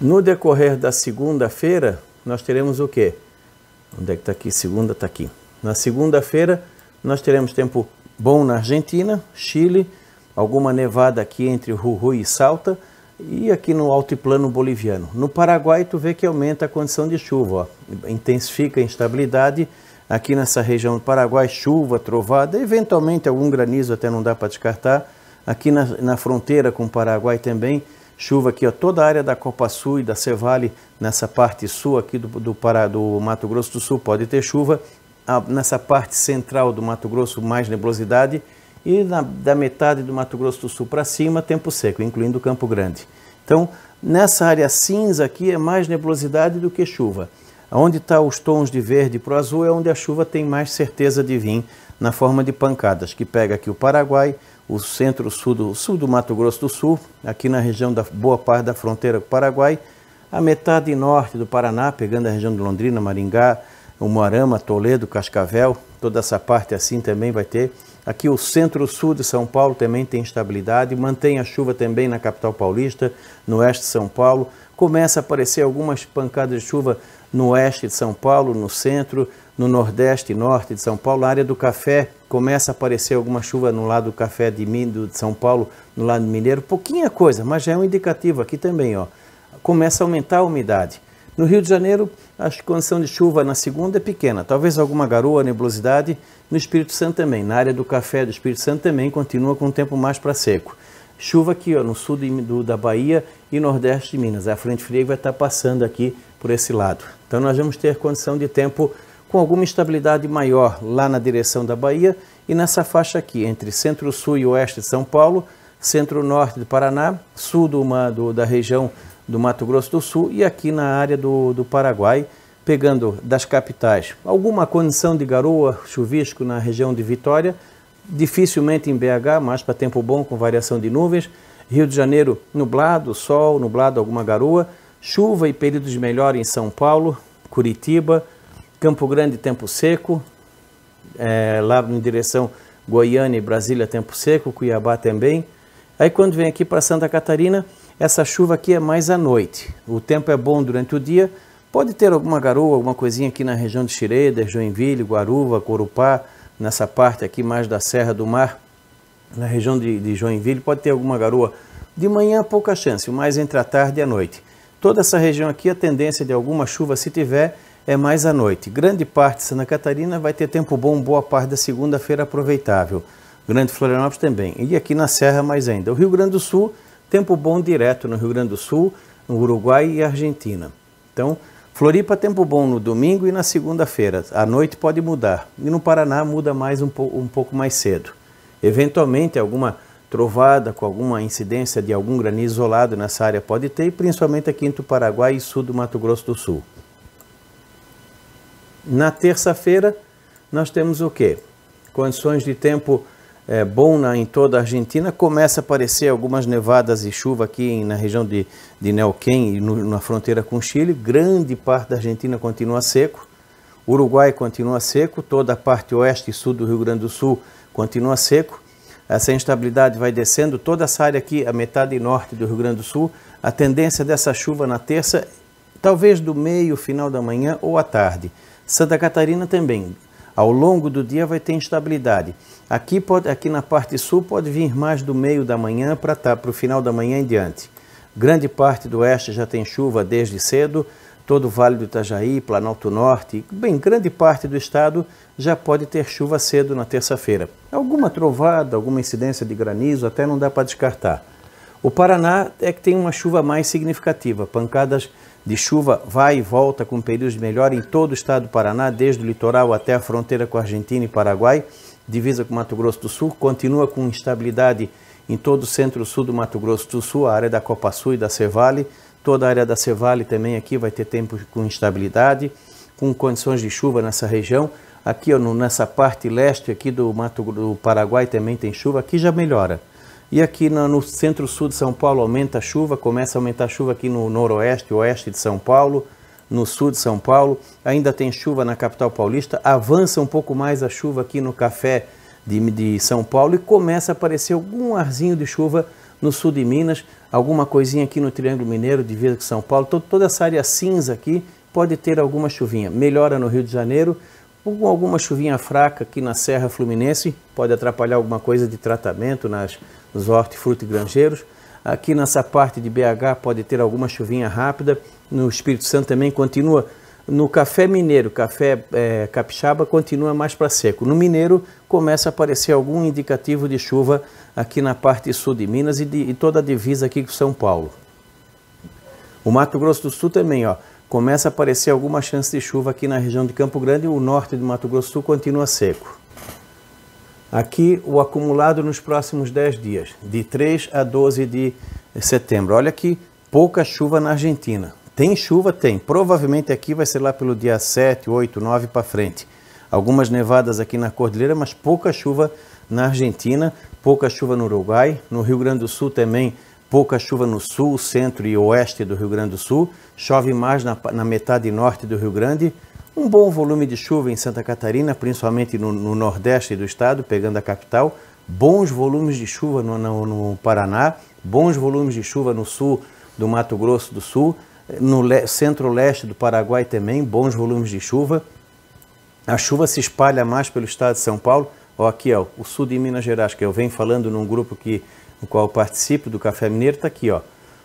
No decorrer da segunda-feira, nós teremos o quê? Onde é que está aqui? Segunda está aqui. Na segunda-feira, nós teremos tempo bom na Argentina, Chile, alguma nevada aqui entre Jujuy e Salta e aqui no altiplano boliviano. No Paraguai, tu vê que aumenta a condição de chuva, ó. intensifica a instabilidade aqui nessa região do Paraguai, chuva, trovada, eventualmente algum granizo até não dá para descartar. Aqui na, na fronteira com o Paraguai também, Chuva aqui, ó, toda a área da Copa Sul e da Cevale, nessa parte sul aqui do, do, Pará, do Mato Grosso do Sul, pode ter chuva. nessa parte central do Mato Grosso, mais nebulosidade. E na, da metade do Mato Grosso do Sul para cima, tempo seco, incluindo Campo Grande. Então, nessa área cinza aqui é mais nebulosidade do que chuva. Onde estão tá os tons de verde para o azul é onde a chuva tem mais certeza de vir na forma de pancadas, que pega aqui o Paraguai, o centro-sul do sul do Mato Grosso do Sul, aqui na região da boa parte da fronteira com o Paraguai, a metade norte do Paraná, pegando a região de Londrina, Maringá, Umuarama, Toledo, Cascavel, toda essa parte assim também vai ter. Aqui o centro-sul de São Paulo também tem estabilidade, mantém a chuva também na capital paulista, no oeste de São Paulo. Começa a aparecer algumas pancadas de chuva no oeste de São Paulo, no centro, no nordeste e norte de São Paulo, a área do café começa a aparecer alguma chuva no lado do café de, Mindo, de São Paulo, no lado mineiro, pouquinha coisa, mas já é um indicativo aqui também, ó. Começa a aumentar a umidade. No Rio de Janeiro, a condição de chuva na segunda é pequena, talvez alguma garoa, nebulosidade. No Espírito Santo também, na área do café do Espírito Santo também continua com o tempo mais para seco. Chuva aqui ó, no sul do, da Bahia e nordeste de Minas. A frente fria vai estar tá passando aqui por esse lado. Então nós vamos ter condição de tempo com alguma instabilidade maior lá na direção da Bahia e nessa faixa aqui, entre centro-sul e oeste de São Paulo, centro-norte do Paraná, sul do, do, da região do Mato Grosso do Sul e aqui na área do, do Paraguai, pegando das capitais. Alguma condição de garoa, chuvisco na região de Vitória, dificilmente em BH, mas para tempo bom com variação de nuvens. Rio de Janeiro, nublado, sol, nublado, alguma garoa. Chuva e períodos de melhor em São Paulo, Curitiba, Campo Grande, tempo seco, é, lá em direção Goiânia e Brasília, tempo seco, Cuiabá também. Aí quando vem aqui para Santa Catarina, essa chuva aqui é mais à noite. O tempo é bom durante o dia, pode ter alguma garoa, alguma coisinha aqui na região de Xireda, Joinville, Guaruva, Corupá, nessa parte aqui mais da Serra do Mar, na região de, de Joinville, pode ter alguma garoa. De manhã, pouca chance, mais entre a tarde e a noite. Toda essa região aqui, a tendência de alguma chuva, se tiver, é mais à noite. Grande parte de Santa Catarina vai ter tempo bom boa parte da segunda-feira aproveitável. Grande Florianópolis também. E aqui na Serra mais ainda. O Rio Grande do Sul, tempo bom direto no Rio Grande do Sul, no Uruguai e Argentina. Então, Floripa, tempo bom no domingo e na segunda-feira. À noite pode mudar. E no Paraná muda mais um, pouco, um pouco mais cedo. Eventualmente, alguma trovada com alguma incidência de algum granizo isolado nessa área pode ter, principalmente aqui entre o Paraguai e sul do Mato Grosso do Sul. Na terça-feira, nós temos o quê? Condições de tempo é, bom na, em toda a Argentina. Começa a aparecer algumas nevadas e chuva aqui na região de, de Neuquén e no, na fronteira com o Chile. Grande parte da Argentina continua seco. Uruguai continua seco, toda a parte oeste e sul do Rio Grande do Sul continua seco. Essa instabilidade vai descendo toda essa área aqui, a metade norte do Rio Grande do Sul. A tendência dessa chuva na terça, talvez do meio, final da manhã ou à tarde. Santa Catarina também. Ao longo do dia vai ter instabilidade. Aqui, pode, aqui na parte sul pode vir mais do meio da manhã para tá, o final da manhã em diante. Grande parte do oeste já tem chuva desde cedo. Todo o Vale do Itajaí, Planalto Norte, bem, grande parte do estado já pode ter chuva cedo na terça-feira. Alguma trovada, alguma incidência de granizo, até não dá para descartar. O Paraná é que tem uma chuva mais significativa, pancadas de chuva vai e volta com períodos de melhora em todo o estado do Paraná, desde o litoral até a fronteira com a Argentina e Paraguai, divisa com Mato Grosso do Sul, continua com instabilidade em todo o centro-sul do Mato Grosso do Sul, a área da Copa Sul e da Cevale, toda a área da Cevale também aqui vai ter tempo com instabilidade, com condições de chuva nessa região. Aqui ó, nessa parte leste aqui do Mato do Paraguai também tem chuva, aqui já melhora. E aqui no, centro-sul de São Paulo aumenta a chuva, começa a aumentar a chuva aqui no noroeste, oeste de São Paulo, no sul de São Paulo. Ainda tem chuva na capital paulista, avança um pouco mais a chuva aqui no café de, de São Paulo e começa a aparecer algum arzinho de chuva no sul de Minas, alguma coisinha aqui no Triângulo Mineiro, devido a São Paulo, então, toda essa área cinza aqui pode ter alguma chuvinha. Melhora no Rio de Janeiro, com alguma chuvinha fraca aqui na Serra Fluminense, pode atrapalhar alguma coisa de tratamento nas, os hortifrutigranjeiros. Aqui nessa parte de BH pode ter alguma chuvinha rápida, no Espírito Santo também continua. No café mineiro, café é, capixaba, continua mais para seco. No mineiro, começa a aparecer algum indicativo de chuva aqui na parte sul de Minas e, de, e toda a divisa aqui com São Paulo. O Mato Grosso do Sul também, ó, começa a aparecer alguma chance de chuva aqui na região de Campo Grande. e O norte do Mato Grosso do Sul continua seco. Aqui o acumulado nos próximos 10 dias, de 3 a 12 de setembro. Olha que pouca chuva na Argentina. Tem chuva? Tem. Provavelmente aqui vai ser lá pelo dia 7, 8, 9 para frente. Algumas nevadas aqui na cordilheira, mas pouca chuva na Argentina, pouca chuva no Uruguai, no Rio Grande do Sul também pouca chuva no sul, centro e oeste do Rio Grande do Sul, chove mais na, na metade norte do Rio Grande, um bom volume de chuva em Santa Catarina, principalmente no, no nordeste do estado, pegando a capital. Bons volumes de chuva no, no, no, Paraná, bons volumes de chuva no sul do Mato Grosso do Sul, no centro-leste do Paraguai também, bons volumes de chuva. A chuva se espalha mais pelo estado de São Paulo. Ó, aqui, ó, o sul de Minas Gerais, que eu venho falando num grupo que, no qual participo do Café Mineiro, está aqui. Ó.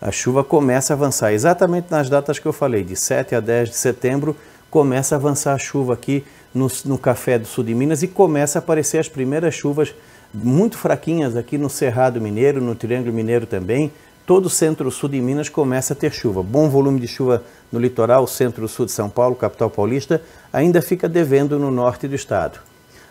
A chuva começa a avançar exatamente nas datas que eu falei, de 7 a 10 de setembro, começa a avançar a chuva aqui no, no café do sul de Minas e começa a aparecer as primeiras chuvas muito fraquinhas aqui no Cerrado Mineiro, no Triângulo Mineiro também. Todo o centro-sul de Minas começa a ter chuva. Bom volume de chuva no litoral, centro-sul de São Paulo, capital paulista, ainda fica devendo no norte do estado.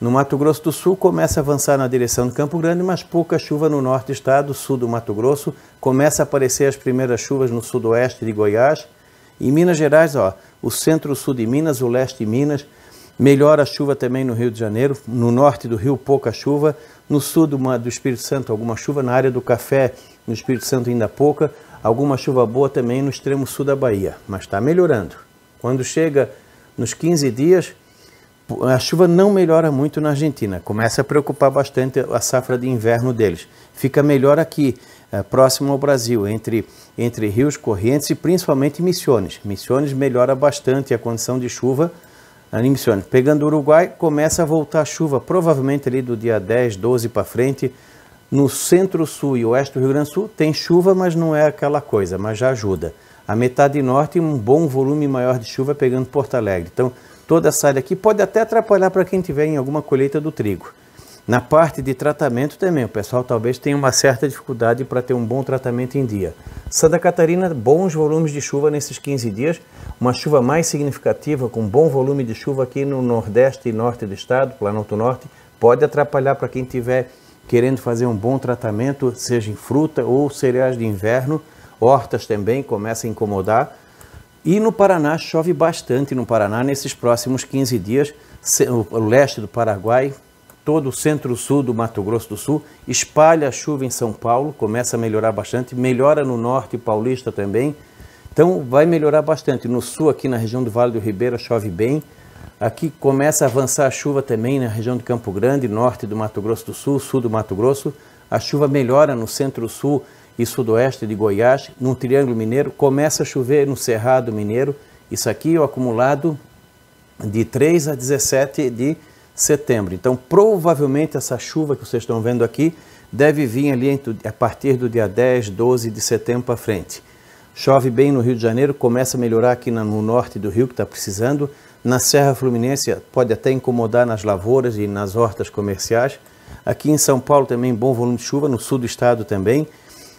No Mato Grosso do Sul começa a avançar na direção do Campo Grande, mas pouca chuva no norte do estado, sul do Mato Grosso. Começa a aparecer as primeiras chuvas no sudoeste de Goiás. Em Minas Gerais, ó, o centro-sul de Minas, o leste de Minas. melhora a chuva também no Rio de Janeiro, no norte do Rio pouca chuva, no sul do, do Espírito Santo alguma chuva, na área do café no Espírito Santo ainda pouca, alguma chuva boa também no extremo sul da Bahia, mas está melhorando. Quando chega nos 15 dias, a chuva não melhora muito na Argentina, começa a preocupar bastante a safra de inverno deles. Fica melhor aqui, eh, próximo ao Brasil, entre, entre rios correntes e principalmente missões missões melhora bastante a condição de chuva ali em missões. Pegando o Uruguai, começa a voltar a chuva, provavelmente ali do dia 10, 12 para frente. No centro-sul e oeste do Rio Grande do Sul tem chuva, mas não é aquela coisa, mas já ajuda. A metade norte, um bom volume maior de chuva pegando Porto Alegre. Então, toda essa área aqui pode até atrapalhar para quem tiver em alguma colheita do trigo. Na parte de tratamento também, o pessoal talvez tenha uma certa dificuldade para ter um bom tratamento em dia. Santa Catarina, bons volumes de chuva nesses 15 dias, uma chuva mais significativa, com bom volume de chuva aqui no Nordeste e Norte do Estado, Planalto Norte, pode atrapalhar para quem tiver querendo fazer um bom tratamento, seja em fruta ou cereais de inverno, hortas também começa a incomodar. E no Paraná chove bastante no Paraná nesses próximos 15 dias, o leste do Paraguai, todo o centro-sul do Mato Grosso do Sul, espalha a chuva em São Paulo, começa a melhorar bastante, melhora no norte paulista também. Então vai melhorar bastante. No sul, aqui na região do Vale do Ribeira, chove bem. Aqui começa a avançar a chuva também na região de Campo Grande, norte do Mato Grosso do Sul, sul do Mato Grosso. A chuva melhora no centro-sul e sudoeste de Goiás, no Triângulo Mineiro. Começa a chover no Cerrado Mineiro. Isso aqui é o acumulado de 3 a 17 de setembro. Então, provavelmente essa chuva que vocês estão vendo aqui deve vir ali a partir do dia 10, 12 de setembro para frente. Chove bem no Rio de Janeiro, começa a melhorar aqui no norte do Rio, que está precisando. Na Serra Fluminense pode até incomodar nas lavouras e nas hortas comerciais. Aqui em São Paulo também bom volume de chuva, no sul do estado também.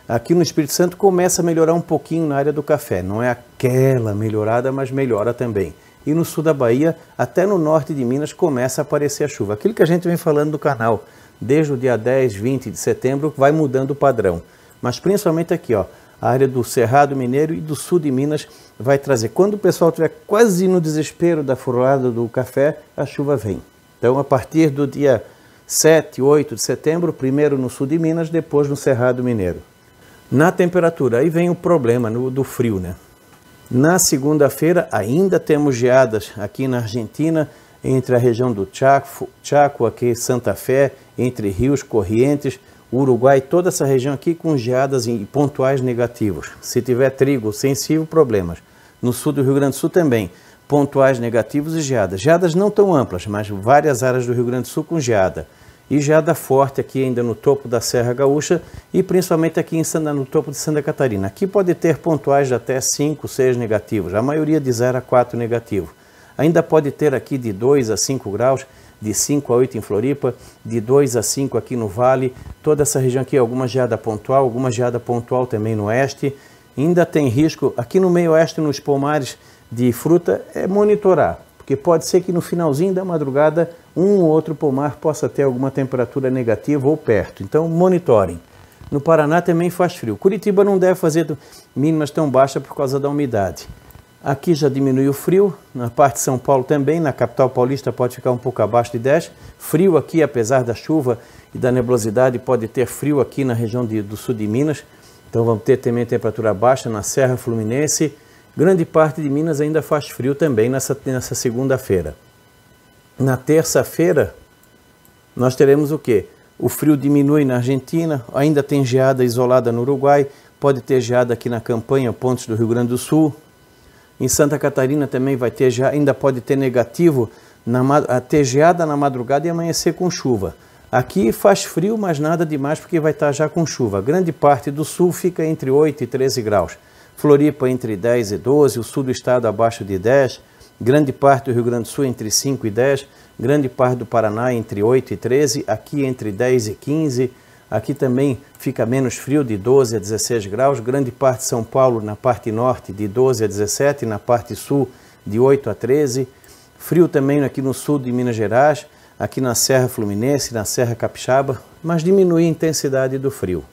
Aqui no Espírito Santo começa a melhorar um pouquinho na área do café. Não é aquela melhorada, mas melhora também e no sul da Bahia, até no norte de Minas, começa a aparecer a chuva. Aquilo que a gente vem falando no canal, desde o dia 10, 20 de setembro, vai mudando o padrão. Mas principalmente aqui, ó, a área do Cerrado Mineiro e do sul de Minas vai trazer. Quando o pessoal estiver quase no desespero da furada do café, a chuva vem. Então, a partir do dia 7, 8 de setembro, primeiro no sul de Minas, depois no Cerrado Mineiro. Na temperatura, aí vem o problema no, do frio, né? Na segunda-feira, ainda temos geadas aqui na Argentina, entre a região do Chaco, Chaco aqui Santa Fé, entre rios correntes, Uruguai, toda essa região aqui com geadas e pontuais negativos. Se tiver trigo sensível, problemas. No sul do Rio Grande do Sul também, pontuais negativos e geadas. Geadas não tão amplas, mas várias áreas do Rio Grande do Sul com geada e geada forte aqui ainda no topo da Serra Gaúcha e principalmente aqui em Santa, no topo de Santa Catarina. Aqui pode ter pontuais de até 5, 6 negativos, a maioria de 0 a 4 negativo. Ainda pode ter aqui de 2 a 5 graus, de 5 a 8 em Floripa, de 2 a 5 aqui no Vale, toda essa região aqui, alguma geada pontual, alguma geada pontual também no oeste. Ainda tem risco, aqui no meio oeste, nos pomares de fruta, é monitorar porque pode ser que no finalzinho da madrugada um ou outro pomar possa ter alguma temperatura negativa ou perto. Então, monitorem. No Paraná também faz frio. Curitiba não deve fazer mínimas tão baixas por causa da umidade. Aqui já diminui o frio, na parte de São Paulo também, na capital paulista pode ficar um pouco abaixo de 10. Frio aqui, apesar da chuva e da nebulosidade, pode ter frio aqui na região de, do sul de Minas. Então vamos ter também temperatura baixa na Serra Fluminense, Grande parte de Minas ainda faz frio também nessa, nessa segunda-feira. Na terça-feira, nós teremos o quê? O frio diminui na Argentina, ainda tem geada isolada no Uruguai, pode ter geada aqui na campanha, pontos do Rio Grande do Sul. Em Santa Catarina também vai ter geada, ainda pode ter negativo, na, ter geada na madrugada e amanhecer com chuva. Aqui faz frio, mas nada demais porque vai estar já com chuva. Grande parte do sul fica entre 8 e 13 graus. Floripa entre 10 e 12, o sul do estado abaixo de 10, grande parte do Rio Grande do Sul entre 5 e 10, grande parte do Paraná entre 8 e 13, aqui entre 10 e 15, aqui também fica menos frio de 12 a 16 graus, grande parte de São Paulo na parte norte de 12 a 17, na parte sul de 8 a 13, frio também aqui no sul de Minas Gerais, aqui na Serra Fluminense, na Serra Capixaba, mas diminui a intensidade do frio.